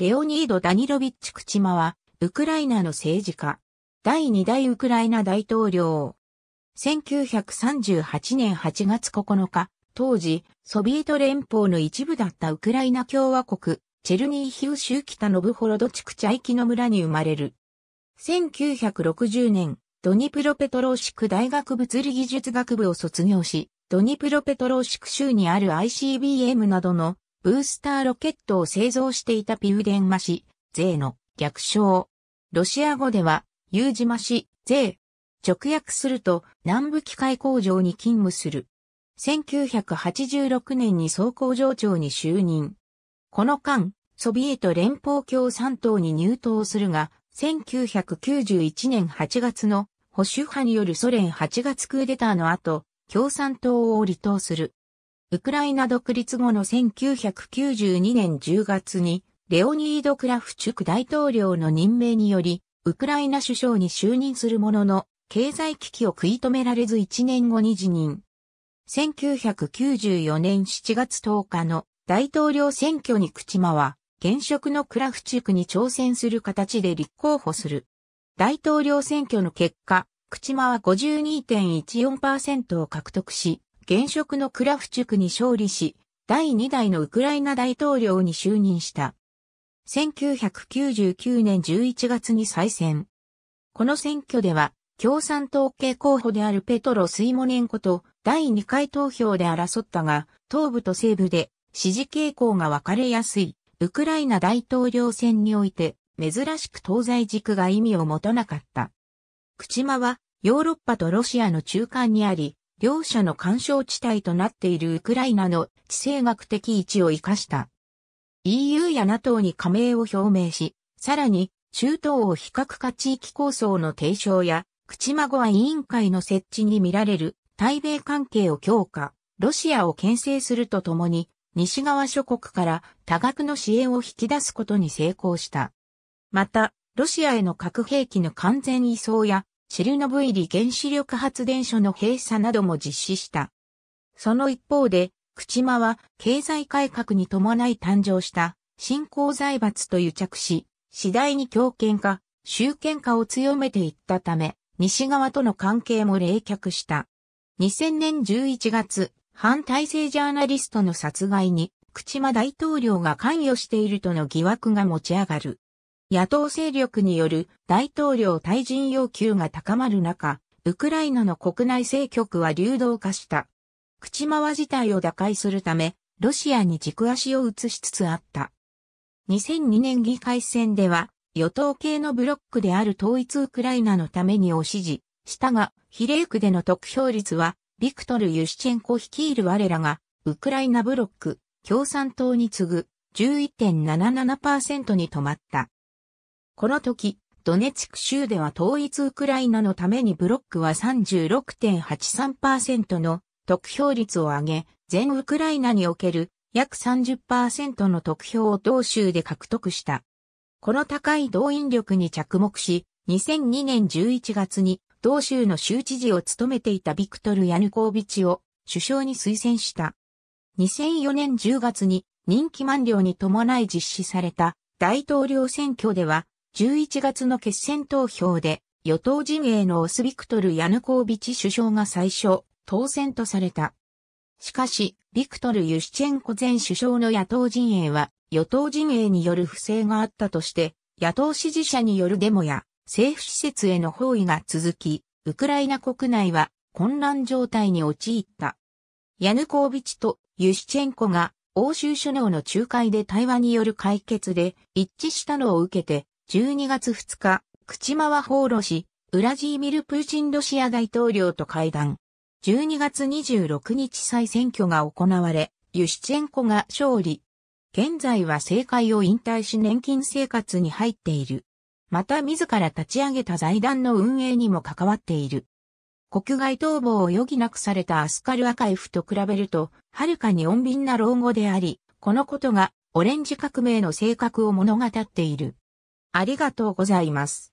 レオニード・ダニロビッチ・クチマは、ウクライナの政治家。第2代ウクライナ大統領。1938年8月9日、当時、ソビエト連邦の一部だったウクライナ共和国、チェルニーヒウ州北ノブホロド地区チャイキの村に生まれる。1960年、ドニプロペトローシク大学物理技術学部を卒業し、ドニプロペトローシク州にある ICBM などのブースターロケットを製造していたピウデンマシ、税の略称。ロシア語では、ユージマシ、税。直訳すると、南部機械工場に勤務する。1986年に総工場長に就任。この間、ソビエト連邦共産党に入党するが、1991年8月の保守派によるソ連8月クーデターの後、共産党を離党する。ウクライナ独立後の1992年10月に、レオニード・クラフチュク大統領の任命により、ウクライナ首相に就任するものの、経済危機を食い止められず1年後に辞任。1994年7月10日の大統領選挙にクチマは、現職のクラフチュクに挑戦する形で立候補する。大統領選挙の結果、クチマは52.14%を獲得し、現職のクラフチュクに勝利し、第2代のウクライナ大統領に就任した。1999年11月に再選。この選挙では、共産党系候補であるペトロ・スイモネンコと第2回投票で争ったが、東部と西部で支持傾向が分かれやすい、ウクライナ大統領選において、珍しく東西軸が意味を持たなかった。口間は、ヨーロッパとロシアの中間にあり、両者の干渉地帯となっているウクライナの地政学的位置を生かした。EU や NATO に加盟を表明し、さらに、中東を非核化地域構想の提唱や、口孫は委員会の設置に見られる、対米関係を強化、ロシアを牽制するとともに、西側諸国から多額の支援を引き出すことに成功した。また、ロシアへの核兵器の完全移送やシルノブイリ原子力発電所の閉鎖なども実施した。その一方で、口間は経済改革に伴い誕生した新興財閥と癒着し、次第に強権化、集権化を強めていったため、西側との関係も冷却した。2000年11月、反体制ジャーナリストの殺害に、口間大統領が関与しているとの疑惑が持ち上がる。野党勢力による大統領退陣要求が高まる中、ウクライナの国内政局は流動化した。口回自体を打開するため、ロシアに軸足を移しつつあった。2002年議会選では、与党系のブロックである統一ウクライナのためにを支持したが、比例区での得票率は、ビクトル・ユシチェンコ率いる我らが、ウクライナブロック、共産党に次ぐ11.77%に止まった。この時、ドネツク州では統一ウクライナのためにブロックは36.83%の得票率を上げ、全ウクライナにおける約30%の得票を同州で獲得した。この高い動員力に着目し、2002年11月に同州の州知事を務めていたビクトル・ヤヌコービチを首相に推薦した。2004年10月に任期満了に伴い実施された大統領選挙では11月の決選投票で、与党陣営のオスビクトル・ヤヌコービチ首相が最初、当選とされた。しかし、ビクトル・ユシチェンコ前首相の野党陣営は、与党陣営による不正があったとして、野党支持者によるデモや、政府施設への包囲が続き、ウクライナ国内は混乱状態に陥った。ヤヌコービチとユシチェンコが欧州首脳の仲介で対話による解決で一致したのを受けて、12月2日、口間は放浪し、ウラジーミル・プーチンロシア大統領と会談。12月26日再選挙が行われ、ユシチェンコが勝利。現在は政界を引退し年金生活に入っている。また自ら立ち上げた財団の運営にも関わっている。国外逃亡を余儀なくされたアスカル・アカイフと比べると、はるかに穏便な老後であり、このことがオレンジ革命の性格を物語っている。ありがとうございます。